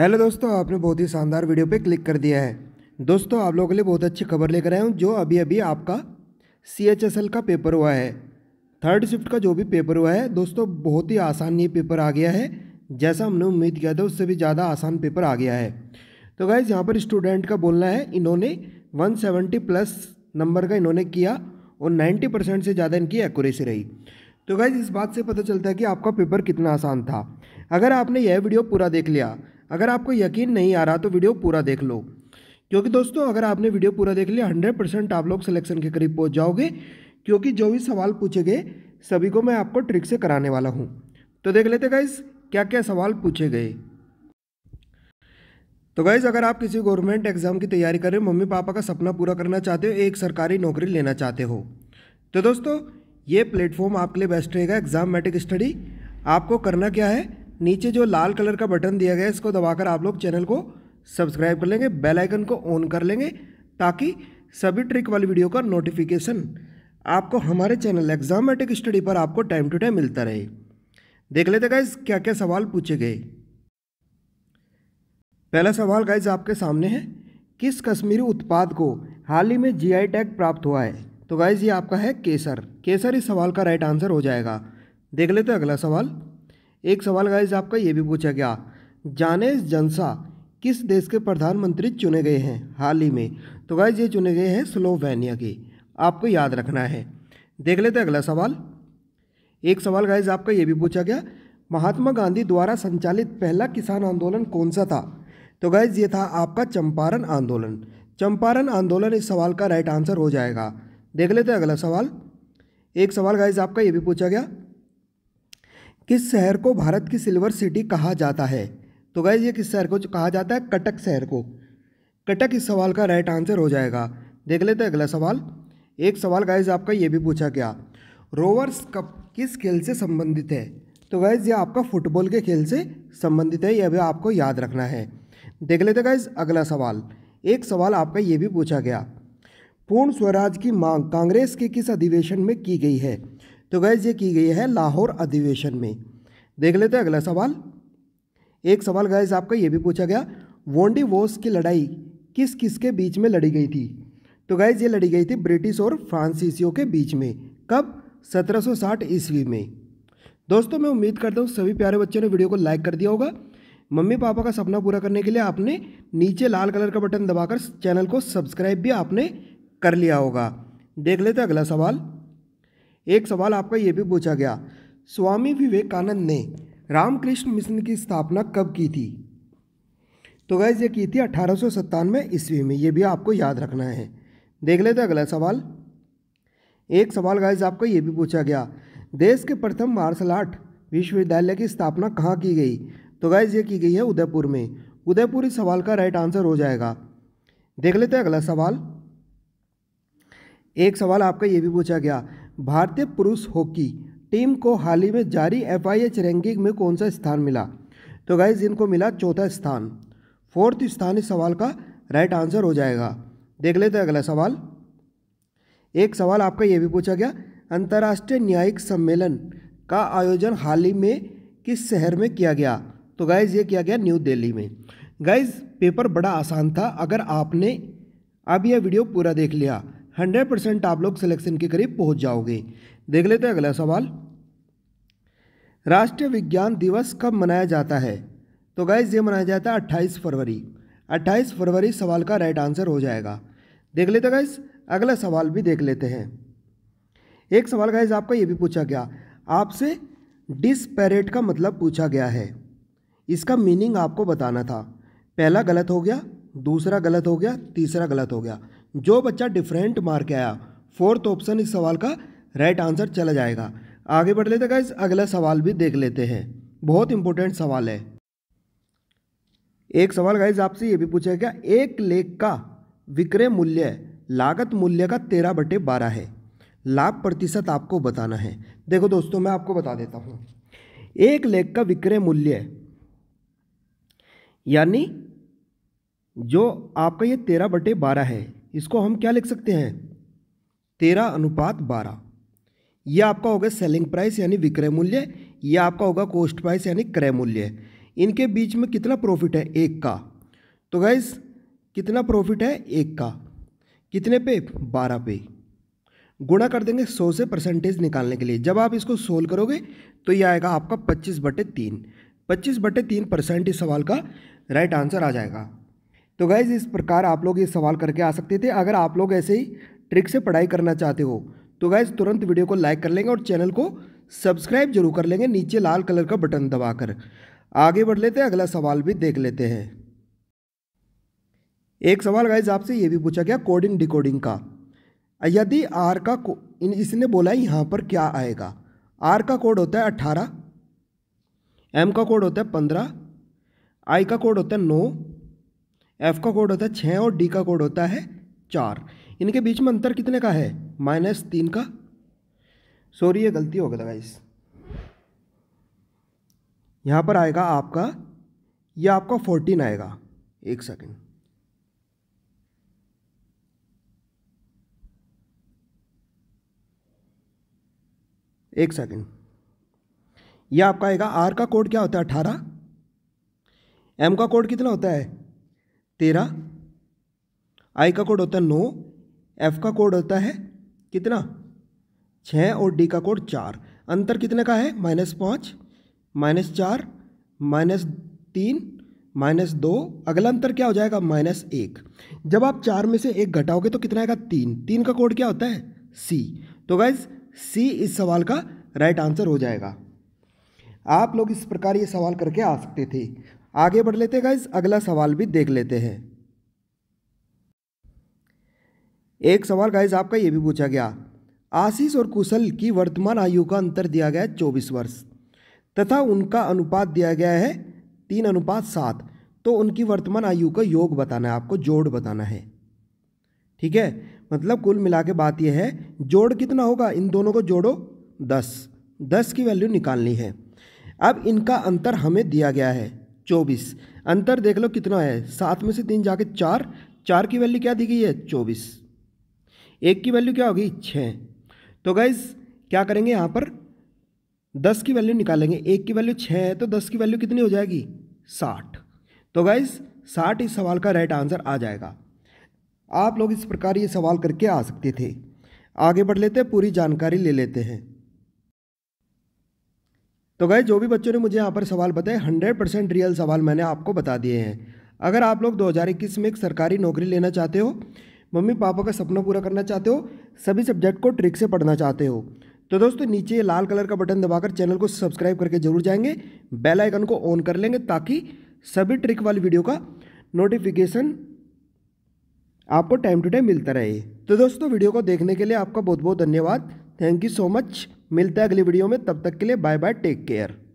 hello दोस्तों आपने बहुत ही शानदार वीडियो पे क्लिक कर दिया है दोस्तों आप लोगों के लिए बहुत अच्छी खबर लेकर आया हूँ जो अभी अभी आपका सी एच एस एल का पेपर हुआ है थर्ड शिफ्ट का जो भी पेपर हुआ है दोस्तों बहुत ही आसान ये पेपर आ गया है जैसा हमने उम्मीद किया था उससे भी ज़्यादा आसान पेपर आ गया है तो गाइज़ यहाँ पर स्टूडेंट का बोलना है इन्होंने सेवेंटी प्लस नंबर का इन्होंने किया और नाइन्टी परसेंट से ज़्यादा इनकी एक्यूरेसी रही तो गाइज़ इस बात से पता चलता है कि आपका पेपर कितना आसान था अगर आपने यह वीडियो पूरा देख लिया अगर आपको यकीन नहीं आ रहा तो वीडियो पूरा देख लो क्योंकि दोस्तों अगर आपने वीडियो पूरा देख लिया हंड्रेड परसेंट आप लोग सिलेक्शन के करीब पहुँच जाओगे क्योंकि जो भी सवाल पूछे गए सभी को मैं आपको ट्रिक से कराने वाला हूँ तो देख लेते गाइज क्या क्या सवाल पूछे गए तो गाइज अगर आप किसी गवर्नमेंट एग्ज़ाम की तैयारी कर रहे हो मम्मी पापा का सपना पूरा करना चाहते हो एक सरकारी नौकरी लेना चाहते हो तो दोस्तों ये प्लेटफॉर्म आपके लिए बेस्ट रहेगा एग्ज़ाम मैटिक स्टडी आपको करना क्या है नीचे जो लाल कलर का बटन दिया गया है इसको दबाकर आप लोग चैनल को सब्सक्राइब कर लेंगे बेल आइकन को ऑन कर लेंगे ताकि सभी ट्रिक वाली वीडियो का नोटिफिकेशन आपको हमारे चैनल एग्जामेटिक स्टडी पर आपको टाइम टू टाइम मिलता रहे देख लेते गाइज क्या क्या सवाल पूछे गए पहला सवाल गाइज आपके सामने है किस कश्मीरी उत्पाद को हाल ही में जीआई टैग प्राप्त हुआ है तो गाइज ये आपका है केसर केसर इस सवाल का राइट आंसर हो जाएगा देख लेते अगला सवाल एक सवाल गाइज आपका ये भी पूछा गया जाने जनसा किस देश के प्रधानमंत्री चुने गए हैं हाल ही में तो गाइज ये चुने गए हैं स्लोवेनिया के आपको याद रखना है देख लेते अगला सवाल एक सवाल गाइज आपका ये भी पूछा गया महात्मा गांधी द्वारा संचालित पहला किसान आंदोलन कौन सा था तो गाइज ये था आपका चंपारण आंदोलन चंपारण आंदोलन इस सवाल का राइट आंसर हो जाएगा देख लेते अगला सवाल एक सवाल गाइज आपका ये भी पूछा गया किस शहर को भारत की सिल्वर सिटी कहा जाता है तो गैज ये किस शहर को कहा जाता है कटक शहर को कटक इस सवाल का राइट आंसर हो जाएगा देख लेते हैं अगला सवाल एक सवाल गाइज आपका ये भी पूछा गया रोवर्स कप किस खेल से संबंधित है तो गाइज ये आपका फुटबॉल के खेल से संबंधित है यह भी आपको याद रखना है देख लेते गाइज अगला सवाल एक सवाल आपका ये भी पूछा गया पूर्ण स्वराज की मांग कांग्रेस के किस अधिवेशन में की गई है तो गैज़ ये की गई है लाहौर अधिवेशन में देख लेते हैं अगला सवाल एक सवाल गैज़ आपका ये भी पूछा गया वोंडी वोस की लड़ाई किस किस के बीच में लड़ी गई थी तो गैज़ ये लड़ी गई थी ब्रिटिश और फ्रांसीसियों के बीच में कब 1760 ईस्वी में दोस्तों मैं उम्मीद करता हूँ सभी प्यारे बच्चों ने वीडियो को लाइक कर दिया होगा मम्मी पापा का सपना पूरा करने के लिए आपने नीचे लाल कलर का बटन दबाकर चैनल को सब्सक्राइब भी आपने कर लिया होगा देख लेते अगला सवाल एक सवाल आपका ये भी पूछा गया स्वामी विवेकानंद ने रामकृष्ण मिशन की स्थापना कब की थी तो गैस ये की थी अठारह ईस्वी में ये भी आपको याद रखना है देख लेते अगला सवाल एक सवाल गाइज आपका ये भी पूछा गया देश के प्रथम मार्शल आर्ट विश्वविद्यालय की स्थापना कहाँ की गई तो गाइज ये की गई है उदयपुर में उदयपुर इस सवाल का राइट आंसर हो जाएगा देख लेते हैं अगला सवाल एक सवाल आपका ये भी पूछा गया भारतीय पुरुष हॉकी टीम को हाल ही में जारी एफ रैंकिंग में कौन सा स्थान मिला तो गाइज इनको मिला चौथा स्थान फोर्थ स्थान इस सवाल का राइट आंसर हो जाएगा देख लेते हैं अगला सवाल एक सवाल आपका यह भी पूछा गया अंतर्राष्ट्रीय न्यायिक सम्मेलन का आयोजन हाल ही में किस शहर में किया गया तो गाइज ये किया गया न्यू दिल्ली में गाइज पेपर बड़ा आसान था अगर आपने अब यह वीडियो पूरा देख लिया हंड्रेड परसेंट आप लोग सिलेक्शन के करीब पहुंच जाओगे देख लेते हैं अगला सवाल राष्ट्रीय विज्ञान दिवस कब मनाया जाता है तो गाइज ये मनाया जाता है अट्ठाईस फरवरी अट्ठाईस फरवरी सवाल का राइट आंसर हो जाएगा देख लेते गाइज अगला सवाल भी देख लेते हैं एक सवाल गाइज आपका ये भी पूछा गया आपसे डिस्पैरेट का मतलब पूछा गया है इसका मीनिंग आपको बताना था पहला गलत हो गया दूसरा गलत हो गया तीसरा गलत हो गया जो बच्चा डिफरेंट मार्क आया फोर्थ ऑप्शन इस सवाल का राइट आंसर चला जाएगा आगे बढ़ लेते गाइज अगला सवाल भी देख लेते हैं बहुत इंपॉर्टेंट सवाल है एक सवाल गाइज आपसे ये भी पूछा गया एक लेख का विक्रय मूल्य लागत मूल्य का तेरह बटे बारह है लाभ प्रतिशत आपको बताना है देखो दोस्तों मैं आपको बता देता हूँ एक लेख का विक्रय मूल्य यानी जो आपका ये तेरह बटे बारह है इसको हम क्या लिख सकते हैं तेरह अनुपात बारह यह आपका होगा सेलिंग प्राइस यानी विक्रय मूल्य यह आपका होगा कोस्ट प्राइस यानी क्रय मूल्य इनके बीच में कितना प्रॉफिट है एक का तो गैस कितना प्रॉफिट है एक का कितने पे बारह पे गुणा कर देंगे सौ से परसेंटेज निकालने के लिए जब आप इसको सोल्व करोगे तो ये आएगा आपका पच्चीस बटे तीन पच्चीस बटे तीन परसेंट इस सवाल का राइट आंसर आ जाएगा तो गैज़ इस प्रकार आप लोग ये सवाल करके आ सकते थे अगर आप लोग ऐसे ही ट्रिक से पढ़ाई करना चाहते हो तो गैज़ तुरंत वीडियो को लाइक कर लेंगे और चैनल को सब्सक्राइब जरूर कर लेंगे नीचे लाल कलर का बटन दबाकर आगे बढ़ लेते हैं अगला सवाल भी देख लेते हैं एक सवाल गाइज आपसे ये भी पूछा गया कोडिंग डिकोडिंग का यदि आर का इन इसने बोला है यहाँ पर क्या आएगा आर का कोड होता है अट्ठारह एम का कोड होता है पंद्रह आई का कोड होता है नौ एफ का कोड होता है छः और डी का कोड होता है चार इनके बीच में अंतर कितने का है माइनस तीन का सॉरी ये गलती हो गया था गाइस यहाँ पर आएगा आपका ये आपका फोर्टीन आएगा एक सेकेंड एक सेकेंड यह आपका आएगा आर का कोड क्या होता है अठारह एम का कोड कितना होता है तेरह आई का कोड होता है नौ एफ का कोड होता है कितना छः और डी का कोड चार अंतर कितने का है माइनस पाँच माइनस चार माइनस तीन माइनस दो अगला अंतर क्या हो जाएगा माइनस एक जब आप चार में से एक घटाओगे तो कितना आएगा तीन तीन का कोड क्या होता है सी तो गाइज सी इस सवाल का राइट आंसर हो जाएगा आप लोग इस प्रकार ये सवाल करके आ सकते थे आगे बढ़ लेते हैं गाइज अगला सवाल भी देख लेते हैं एक सवाल गाइज आपका ये भी पूछा गया आशीष और कुशल की वर्तमान आयु का अंतर दिया गया है चौबीस वर्ष तथा उनका अनुपात दिया गया है तीन अनुपात सात तो उनकी वर्तमान आयु का योग बताना है आपको जोड़ बताना है ठीक है मतलब कुल मिला के बात यह है जोड़ कितना होगा इन दोनों को जोड़ो दस दस की वैल्यू निकालनी है अब इनका अंतर हमें दिया गया है चौबीस अंतर देख लो कितना है सात में से तीन जाके चार चार की वैल्यू क्या दी गई है चौबीस एक की वैल्यू क्या होगी छः तो गाइज क्या करेंगे यहाँ पर दस की वैल्यू निकालेंगे एक की वैल्यू छः है तो दस की वैल्यू कितनी हो जाएगी साठ तो गाइज साठ इस सवाल का राइट आंसर आ जाएगा आप लोग इस प्रकार ये सवाल करके आ सकते थे आगे बढ़ लेते हैं पूरी जानकारी ले लेते हैं तो गए जो भी बच्चों ने मुझे यहाँ पर सवाल बताए हंड्रेड परसेंट रियल सवाल मैंने आपको बता दिए हैं अगर आप लोग दो में एक सरकारी नौकरी लेना चाहते हो मम्मी पापा का सपना पूरा करना चाहते हो सभी सब्जेक्ट को ट्रिक से पढ़ना चाहते हो तो दोस्तों नीचे लाल कलर का बटन दबाकर चैनल को सब्सक्राइब करके जरूर जाएंगे बेल आइकन को ऑन कर लेंगे ताकि सभी ट्रिक वाली वीडियो का नोटिफिकेशन आपको टाइम टू टाइम मिलता रहे तो दोस्तों वीडियो को देखने के लिए आपका बहुत बहुत धन्यवाद थैंक यू सो मच मिलते हैं अगली वीडियो में तब तक के लिए बाय बाय टेक केयर